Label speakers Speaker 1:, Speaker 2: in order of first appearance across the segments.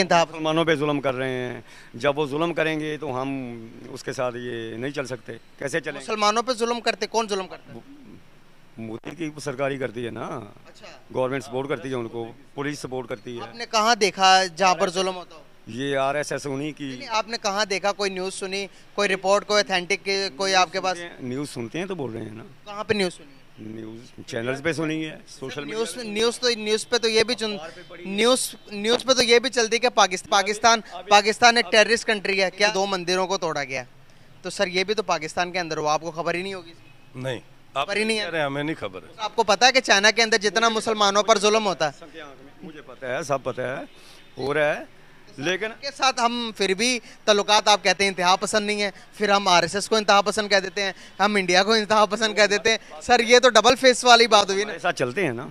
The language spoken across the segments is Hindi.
Speaker 1: इंतहा तो मुसलमानों पे जुल्म कर रहे हैं जब वो जुल्म करेंगे तो हम उसके साथ ये नहीं चल सकते कैसे चले
Speaker 2: मुसलमानों पे जुल्म करते कौन जुल्म
Speaker 1: करते मोदी की सरकारी करती है ना अच्छा गवर्नमेंट सपोर्ट करती है उनको पुलिस सपोर्ट करती है आपने
Speaker 2: कहाँ देखा जहाँ पर जुल्म होता
Speaker 1: ये आर एस एस उन्हीं की
Speaker 2: आपने कहाँ देखा कोई न्यूज़ सुनी कोई रिपोर्ट कोई अथेंटिक कोई आपके पास
Speaker 1: न्यूज़ सुनते हैं तो बोल रहे हैं ना कहाँ पे न्यूज़ सुनी न्यूज चैनल्स पे सुनी है सोशल न्यूज
Speaker 2: तो न्यूज पे तो ये भी चुन न्यूज न्यूज पे तो ये भी चलती है पाकिस्तान पाकिस्तान पाकिस्तान एक टेररिस्ट कंट्री है क्या दो मंदिरों को तोड़ा गया तो सर ये भी तो पाकिस्तान के अंदर हुआ आपको खबर ही नहीं होगी
Speaker 3: नहीं खबर ही नहीं है हमें नहीं खबर है तो
Speaker 2: आपको पता है कि चाइना के अंदर जितना मुसलमानों पर जुल्म होता है
Speaker 3: मुझे पता है सब पता है हो रहा
Speaker 1: है लेकिन के
Speaker 2: साथ हम फिर भी तलुकात आप कहते हैं इंतहा पसंद नहीं है फिर हम आरएसएस को इंतहा पसंद कह देते हैं हम इंडिया को इंतहा पसंद कह देते हैं सर ये तो डबल फेस वाली बात हुई
Speaker 1: ना साथ चलते हैं ना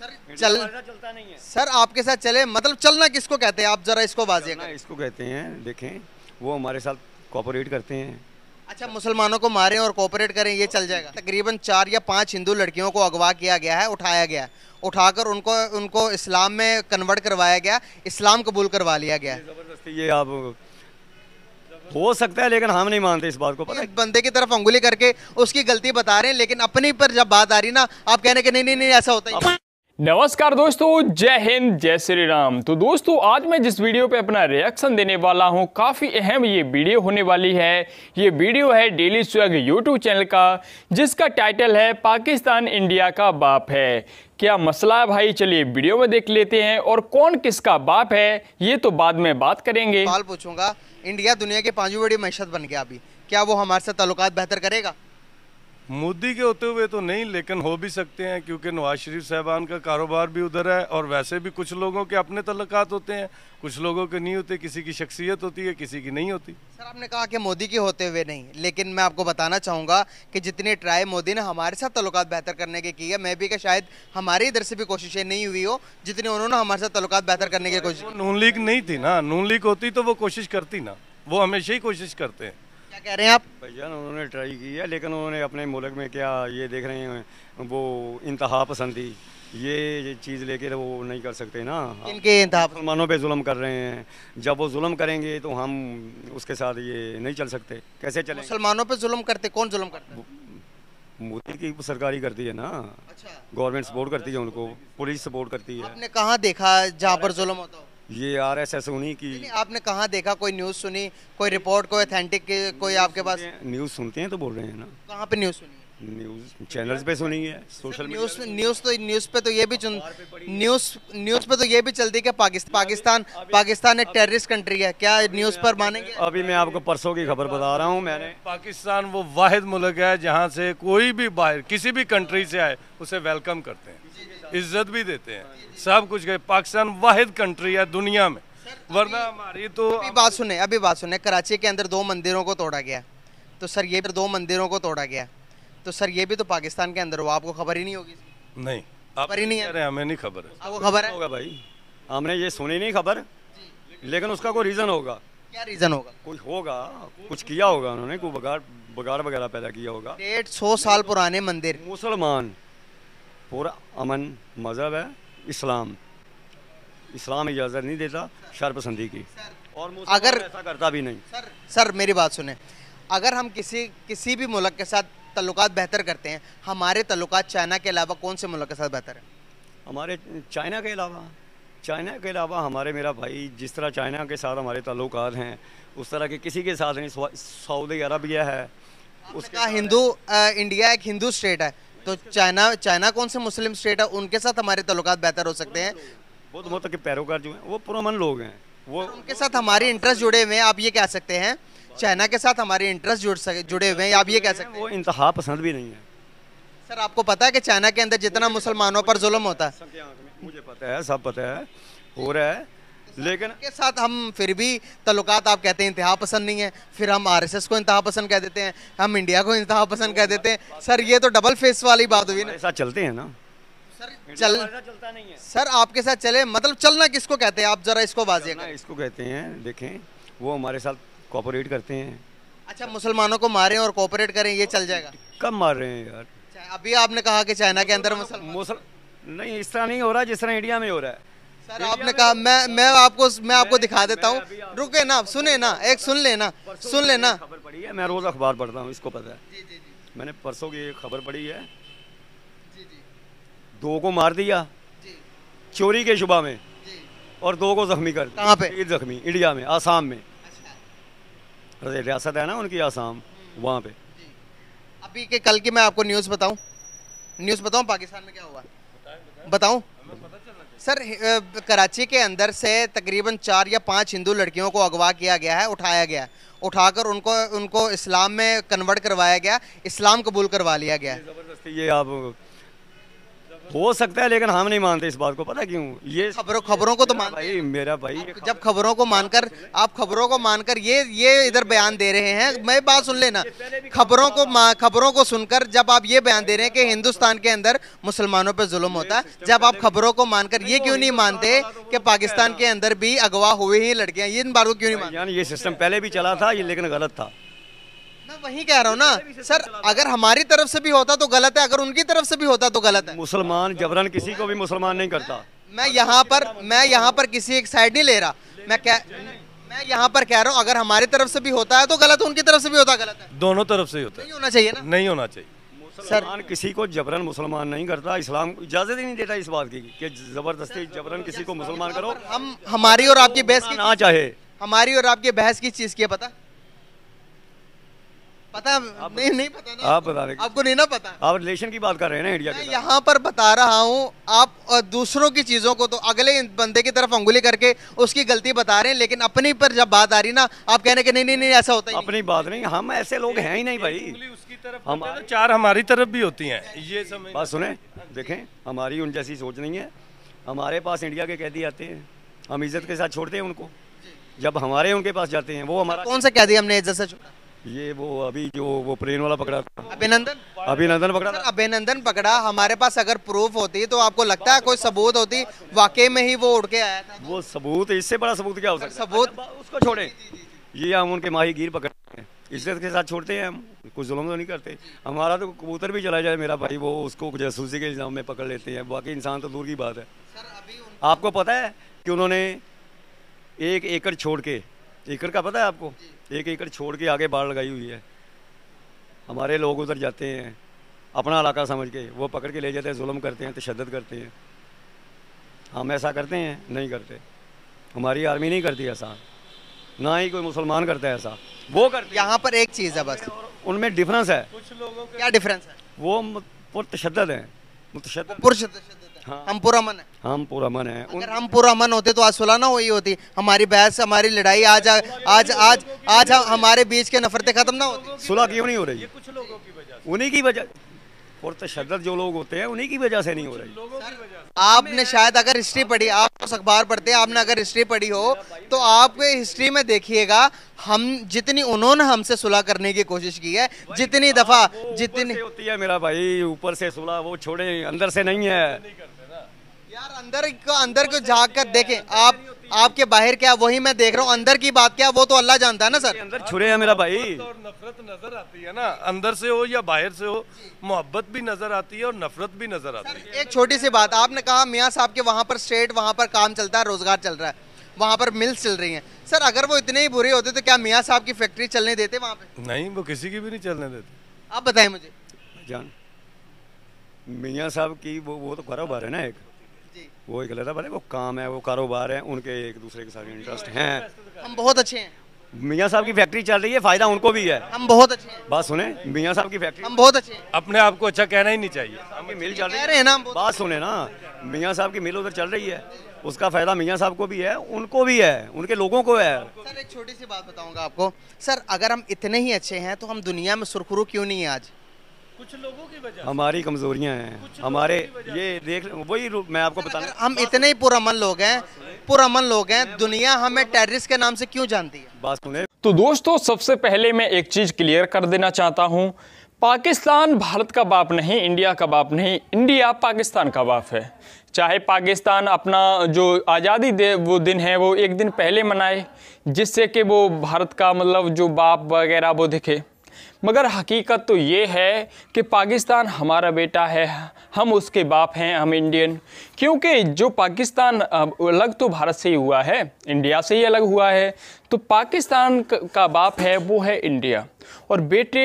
Speaker 2: सर चल चलता नहीं है सर आपके साथ चले मतलब चलना किसको कहते
Speaker 1: हैं आप जरा इसको वाजिए इसको कहते हैं देखें वो हमारे साथ कॉपरेट करते हैं
Speaker 2: अच्छा मुसलमानों को मारें और कोऑपरेट करें ये चल जाएगा तकरीबन चार या पांच हिंदू लड़कियों को अगवा किया गया है उठाया गया है उठाकर उनको उनको इस्लाम में कन्वर्ट करवाया गया इस्लाम कबूल करवा लिया गया
Speaker 1: ये आप हो सकता है लेकिन हम नहीं मानते इस बात को पता
Speaker 2: बंदे की तरफ उंगुली करके उसकी गलती बता रहे हैं लेकिन अपनी पर जब बात आ रही ना आप कहने के नहीं नहीं नहीं ऐसा होता है
Speaker 4: नमस्कार दोस्तों जय हिंद जय श्री राम तो दोस्तों आज मैं जिस वीडियो पे अपना रिएक्शन देने वाला हूँ काफ़ी अहम ये वीडियो होने वाली है ये वीडियो है डेली स्वैग यूट्यूब चैनल का जिसका टाइटल है पाकिस्तान इंडिया का बाप है क्या मसला है भाई चलिए वीडियो में देख लेते हैं और कौन किसका बाप है ये तो बाद में बात करेंगे सवाल
Speaker 2: पूछूंगा इंडिया दुनिया के पांचवी बड़ी मैशत बन गया अभी क्या वो हमारे साथ ताल्लुक बेहतर करेगा
Speaker 3: मोदी के होते हुए तो नहीं लेकिन हो भी सकते हैं क्योंकि नवाज शरीफ साहबान का कारोबार भी उधर है और वैसे भी कुछ लोगों के अपने तलक़ात होते हैं कुछ लोगों के नहीं होते किसी की शख्सियत होती है किसी की नहीं होती
Speaker 2: सर आपने कहा कि मोदी के होते हुए नहीं लेकिन मैं आपको बताना चाहूँगा कि जितने ट्राई मोदी ने हमारे साथ तल्लक बेहतर करने के किए मैं भी कि शायद हमारे इधर से भी कोशिशें नहीं हुई हो जितनी उन्होंने हमारे साथ तल्लक बेहतर करने की कोशिश
Speaker 3: नून लीग नहीं थी ना नून लीग होती तो वो कोशिश करती ना वो हमेशा ही कोशिश करते हैं
Speaker 1: क्या कह रहे हैं आप भैया उन्होंने ट्राई की है लेकिन उन्होंने अपने मुल्क में क्या ये देख रहे हैं वो इंतहा पसंदी ये चीज़ लेके वो नहीं कर सकते ना इनके मुसलमानों पे जुलम कर रहे हैं जब वो जुलम करेंगे तो हम उसके साथ ये नहीं चल सकते कैसे चले मुसलमानों
Speaker 2: पे जुलम करते कौन जुलम
Speaker 1: करता मोदी की सरकारी करती है ना अच्छा गवर्नमेंट सपोर्ट करती है उनको पुलिस सपोर्ट करती है
Speaker 2: आपने कहाँ देखा जहाँ पर जुलम होता हो
Speaker 1: ये आर एस एस उन्हीं की
Speaker 2: आपने कहाँ देखा कोई न्यूज़ सुनी कोई रिपोर्ट कोई अथेंटिक कोई आपके पास
Speaker 1: न्यूज़ सुनते हैं तो बोल रहे हैं ना कहाँ पे न्यूज़ सुनी न्यूज चैनल्स पे सुनी है सोशल न्यूज
Speaker 2: तो न्यूज पे तो ये भी न्यूज न्यूज पे तो ये भी चलती है कि पाकिस्तान पाकिस्तान एक टेररिस्ट कंट्री है क्या न्यूज पर मानेंगे
Speaker 3: अभी मैं आपको परसों की खबर बता रहा हूँ मैंने पाकिस्तान वो मुल्क है जहाँ से कोई भी बाहर किसी भी कंट्री से आए उसे वेलकम करते हैं इज्जत भी देते हैं सब कुछ पाकिस्तान वाहिद कंट्री है दुनिया में वरना हमारी तो अभी बात
Speaker 2: सुने अभी बात सुने कराची के अंदर दो मंदिरों को तोड़ा गया तो सर ये दो मंदिरों को तोड़ा गया तो सर ये भी तो पाकिस्तान के अंदर हो आपको खबर ही नहीं होगी
Speaker 1: नहीं खबर ही नहीं है हमें नहीं खबर आपको खबर है होगा भाई हमने ये सुनी नहीं खबर लेकिन उसका कोई रीज़न होगा
Speaker 2: क्या रीज़न होगा
Speaker 1: कुछ होगा कुछ किया होगा उन्होंने कोई बगाड़ बगाड़ वगैरह पैदा किया होगा डेढ़ सौ साल पुराने मंदिर मुसलमान पूरा अमन मज़हब है इस्लाम इस्लाम इजाज़त नहीं देता शरपसंदी की और अगर ऐसा करता भी नहीं सर सर मेरी बात सुने अगर हम
Speaker 2: किसी किसी भी मुल्क के साथ तल्लुकात बेहतर करते हैं हमारे तल्लुकात चाइना के अलावा कौन से मुल्क के साथ बेहतर हैं
Speaker 1: हमारे चाइना के अलावा चाइना के अलावा हमारे मेरा भाई जिस तरह चाइना के साथ हमारे ताल्लुक हैं उस तरह के किसी के साथ नहीं सऊदी अरबिया है
Speaker 2: उसका हिंदू इंडिया एक हिंदू स्टेट है तो चाइना चाइना कौन से मुस्लिम स्टेट है उनके साथ हमारे ताल्लुक बेहतर हो सकते हैं
Speaker 1: बहुत बहुत के पैरोकार जो हैं वो पुरमन लोग हैं वो
Speaker 2: उनके साथ हमारे इंटरेस्ट जुड़े हुए हैं आप ये कह सकते हैं चाइना के साथ हमारे इंटरेस्ट जुड़ सके
Speaker 1: जुड़े हुए हैं आप ये कह सकते हैं वो इंतहा पसंद भी नहीं है
Speaker 2: सर आपको पता है कि चाइना के अंदर जितना मुसलमानों पर जुल्म होता है
Speaker 1: मुझे पता है सब पता है हो रहा है लेकिन
Speaker 2: के साथ हम फिर भी तल्लुकात आप कहते हैं इंतहा पसंद नहीं है फिर हम आरएसएस को इंतहा पसंद कह देते हैं हम इंडिया को इंतहा पसंद कह देते हैं सर ये तो डबल फेस वाली बात हुई ना
Speaker 1: ऐसा चलते हैं ना
Speaker 2: सर चल चलता नहीं है सर आपके साथ चले मतलब चलना किसको कहते हैं आप जरा इसको वाजिए
Speaker 1: इसको कहते हैं देखें वो हमारे साथ कोऑपरेट करते हैं
Speaker 2: अच्छा मुसलमानों को मारें और कोऑपरेट करें ये चल जाएगा
Speaker 1: कब मार रहे हैं यार अच्छा,
Speaker 2: अभी आपने कहा कि चाइना के अंदर मुसल नहीं इस तरह नहीं हो रहा जिस तरह इंडिया में हो रहा है सर आपने कहा मैं मैं आपको मैं आपको दिखा देता हूँ रुके ना सुने ना एक सुन लेना सुन लेना
Speaker 1: खबर पड़ी है मैं रोज अखबार पढ़ता हूँ इसको पता है जी, जी, जी। मैंने परसों की खबर पड़ी है दो को मार दिया चोरी के शुबा में और दो को जख्मी कर दिया पे जख्मी इंडिया में आसाम में रियासत है ना उनकी आसाम वहाँ पे
Speaker 2: अभी के कल की मैं आपको न्यूज़ बताऊँ न्यूज़ बताऊँ पाकिस्तान में क्या हुआ बताऊँ सर कराची के अंदर से तकरीबन चार या पांच हिंदू लड़कियों को अगवा किया गया है उठाया गया है उठाकर उनको उनको इस्लाम में कन्वर्ट करवाया गया इस्लाम कबूल करवा लिया गया
Speaker 1: ये आप हो सकता है लेकिन हम नहीं मानते इस बात को पता क्यों ये खबरों खबरों को तो मान भाई मेरा भाई जब
Speaker 2: खबरों को मानकर आप खबरों को मानकर ये ये इधर बयान दे रहे हैं मैं बात सुन लेना खबरों को खबरों को सुनकर जब आप ये बयान दे रहे हैं कि हिंदुस्तान के अंदर मुसलमानों पर जुल्म होता है जब आप खबरों को मानकर ये क्यों नहीं मानते कि पाकिस्तान के अंदर भी अगवा
Speaker 1: हुए ही लड़कियां हैं इन बातों को क्यों नहीं मानते ये सिस्टम पहले भी चला था ये लेकिन गलत था
Speaker 2: मैं वही कह रहा हूँ ना सर अगर हमारी तरफ से भी होता तो गलत है अगर उनकी तरफ से भी होता तो गलत है मुसलमान
Speaker 1: जबरन किसी को भी मुसलमान नहीं करता
Speaker 2: मैं यहाँ पर मैं यहाँ पर किसी एक साइड नहीं ले रहा मैं कह मैं यहाँ पर कह रहा हूँ अगर हमारी तरफ से भी होता है तो गलत उनकी तरफ से भी होता गलत
Speaker 1: है दोनों तरफ से होता है नहीं होना चाहिए ना नहीं होना चाहिए सर किसी को जबरन मुसलमान नहीं करता इस्लाम इजाज़त ही नहीं देता इस बात की कि ज़बरदस्ती जबरन किसी को मुसलमान करो हम हमारी और आपकी बहस ना चाहे
Speaker 2: हमारी और आपकी बहस किस चीज़ की है पता पता नहीं नहीं पता
Speaker 1: ना आप बता रहे आपको नहीं ना पता आप रिलेशन की बात कर रहे हैं ना इंडिया मैं
Speaker 2: यहाँ पर बता रहा हूँ आप दूसरों की चीज़ों को तो अगले बंदे की तरफ अंगुली करके उसकी गलती बता रहे हैं लेकिन अपनी पर जब बात आ रही ना आप कहने के नहीं नहीं नहीं ऐसा होता
Speaker 1: अपनी बात नहीं हम ऐसे लोग हैं ही नहीं भाई उसकी तरफ हम तो चार हमारी तरफ भी होती हैं
Speaker 3: ये समझ बात सुने
Speaker 1: देखें हमारी उन जैसी सोच नहीं है हमारे पास इंडिया के कैदी आते हैं हम इज्जत के साथ छोड़ते हैं उनको जब हमारे उनके पास जाते हैं वो हमारा कौन
Speaker 2: सा कैदी हमने इज्जत से छोड़ा
Speaker 1: ये वो अभी जो वो प्लेन वाला पकड़ा अभिनंदन अभिनंदन पकड़ा अभिनंदन पकड़ा हमारे पास अगर प्रूफ होती तो आपको लगता है कोई सबूत होती वाकई में ही वो उड़ के आया था वो सबूत इससे बड़ा सबूत क्या होता है सबूत अच्छा, उसको छोड़े ये हम उनके माही गिर पकड़ते हैं इज्जत के साथ छोड़ते हैं हम कुछ जुलम तो नहीं करते हमारा तो कबूतर भी चला जाए मेरा भाई वो उसको जासूसी के इल्ज़ाम में पकड़ लेते हैं बाकी इंसान तो दूर की बात है आपको पता है कि उन्होंने एक एकड़ छोड़ के एकड़ का पता है आपको एक एकड़ छोड़ के आगे बाढ़ लगाई हुई है हमारे लोग उधर जाते हैं अपना इलाका समझ के वो पकड़ के ले जाते हैं जुल्म करते हैं तशद करते हैं हम ऐसा करते हैं नहीं करते हमारी आर्मी नहीं करती ऐसा ना ही कोई मुसलमान करता है ऐसा वो करते यहाँ पर एक चीज़ है बस उनमें डिफरेंस है कुछ लोगों क्या डिफरेंस है वो तशद है
Speaker 2: हाँ। हम पूरा मन है
Speaker 1: हम पूरा मन है
Speaker 2: अगर हम पूरा मन होते तो आज सुलह ना हुई होती हमारी बहस हमारी लड़ाई आज आज आज आज, आज हमारे बीच के नफरतें खत्म ना होती
Speaker 1: सुलह क्यों नहीं हो रही कुछ लोगों की वजह उन्हीं की वजह और तशद जो लोग होते हैं उन्हीं की वजह से नहीं हो रही आपने शायद अगर हिस्ट्री पढ़ी आप तो अखबार पढ़ते हैं आपने अगर हिस्ट्री पढ़ी हो
Speaker 2: तो आप हिस्ट्री में देखिएगा हम जितनी उन्होंने हमसे सुलह करने की कोशिश की
Speaker 1: है जितनी दफा जितनी होती है मेरा भाई ऊपर से सुलह वो छोड़े अंदर से नहीं है
Speaker 2: यार अंदर को अंदर को झाक कर देखें आप आपके बाहर क्या वही मैं देख रहा हूँ अंदर की बात क्या वो तो अल्लाह जानता है ना सर
Speaker 1: अंदर
Speaker 3: छुरे है मेरा भाई और नफरत नजर आती है ना अंदर से हो या बाहर से हो मोहब्बत भी नजर आती है और नफरत भी नजर आती है एक
Speaker 2: छोटी सी बात आपने कहा मियाँ साहब के वहाँ पर स्टेट वहाँ पर काम चलता है रोजगार चल रहा है वहाँ पर मिल्स चल रही हैं सर अगर वो इतने ही बुरे होते तो क्या मियाँ साहब की फैक्ट्री चलने देते वहाँ
Speaker 3: पे नहीं वो किसी की भी
Speaker 1: नहीं चलने देते आप बताएं मुझे जान मियाँ साहब की वो वो तो बराबर है ना एक वो एक अलग बने वो काम है वो कारोबार है उनके एक दूसरे के साथ इंटरेस्ट हैं
Speaker 2: हम बहुत अच्छे हैं
Speaker 1: मियाँ साहब की फैक्ट्री चल रही है फायदा उनको भी है हम बहुत अच्छे हैं बात सुने मियाँ साहब की फैक्ट्री हम बहुत अच्छे हैं अपने आप को अच्छा कहना ही नहीं चाहिए हम मिल चल रही है ना बात सुने ना मियाँ साहब की मिल उधर चल रही है उसका फायदा मियाँ साहब को भी है उनको भी है उनके लोगों को है सर एक छोटी
Speaker 2: सी बात बताऊंगा आपको सर अगर हम इतने ही अच्छे हैं तो हम दुनिया में सुरखुरु क्यों नहीं है आज कुछ
Speaker 1: लोगों की वजह हमारी कमजोरियां हैं हमारे ये देख वही मैं आपको बताना
Speaker 2: हम इतने ही पुरमन लोग हैं पुरमन लोग हैं दुनिया हमें टेररिस्ट के नाम से क्यों जानती है
Speaker 4: बात सुने तो दोस्तों सबसे पहले मैं एक चीज क्लियर कर देना चाहता हूँ पाकिस्तान भारत का बाप नहीं इंडिया का बाप नहीं इंडिया पाकिस्तान का बाप है चाहे पाकिस्तान अपना जो आज़ादी दे वो दिन है वो एक दिन पहले मनाए जिससे कि वो भारत का मतलब जो बाप वगैरह वो दिखे मगर हकीकत तो ये है कि पाकिस्तान हमारा बेटा है हम उसके बाप हैं हम इंडियन क्योंकि जो पाकिस्तान अलग तो भारत से ही हुआ है इंडिया से ही अलग हुआ है तो पाकिस्तान का बाप है वो है इंडिया और बेटे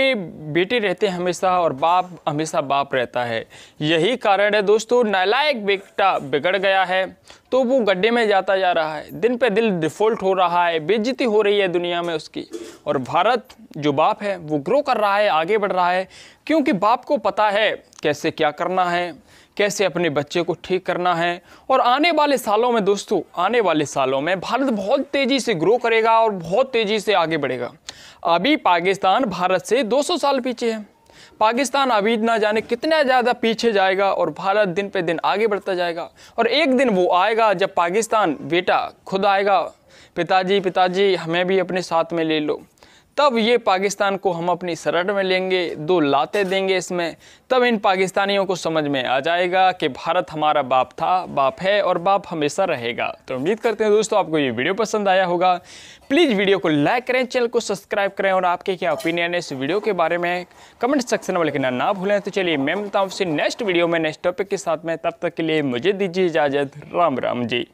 Speaker 4: बेटे रहते हमेशा और बाप हमेशा बाप रहता है यही कारण है दोस्तों नालायक बेटा बिगड़ गया है तो वो गड्ढे में जाता जा रहा है दिन पे दिल डिफ़ॉल्ट हो रहा है बेज्जती हो रही है दुनिया में उसकी और भारत जो बाप है वो ग्रो कर रहा है आगे बढ़ रहा है क्योंकि बाप को पता है कैसे क्या करना है कैसे अपने बच्चे को ठीक करना है और आने वाले सालों में दोस्तों आने वाले सालों में भारत बहुत तेज़ी से ग्रो करेगा और बहुत तेज़ी से आगे बढ़ेगा अभी पाकिस्तान भारत से 200 साल पीछे है पाकिस्तान अभी ना जाने कितना ज़्यादा पीछे जाएगा और भारत दिन पे दिन आगे बढ़ता जाएगा और एक दिन वो आएगा जब पाकिस्तान बेटा खुद आएगा पिताजी पिताजी हमें भी अपने साथ में ले लो तब ये पाकिस्तान को हम अपनी सरहद में लेंगे दो लाते देंगे इसमें तब इन पाकिस्तानियों को समझ में आ जाएगा कि भारत हमारा बाप था बाप है और बाप हमेशा रहेगा तो उम्मीद करते हैं दोस्तों आपको ये वीडियो पसंद आया होगा प्लीज़ वीडियो को लाइक करें चैनल को सब्सक्राइब करें और आपके क्या ओपिनियन है इस वीडियो के बारे में कमेंट सेक्शन में लिखना ना भूलें तो चलिए मैं मिलता हूँ आपसे नेक्स्ट वीडियो में नेक्स्ट टॉपिक के साथ में तब तक के लिए मुझे दीजिए इजाज़त राम राम जी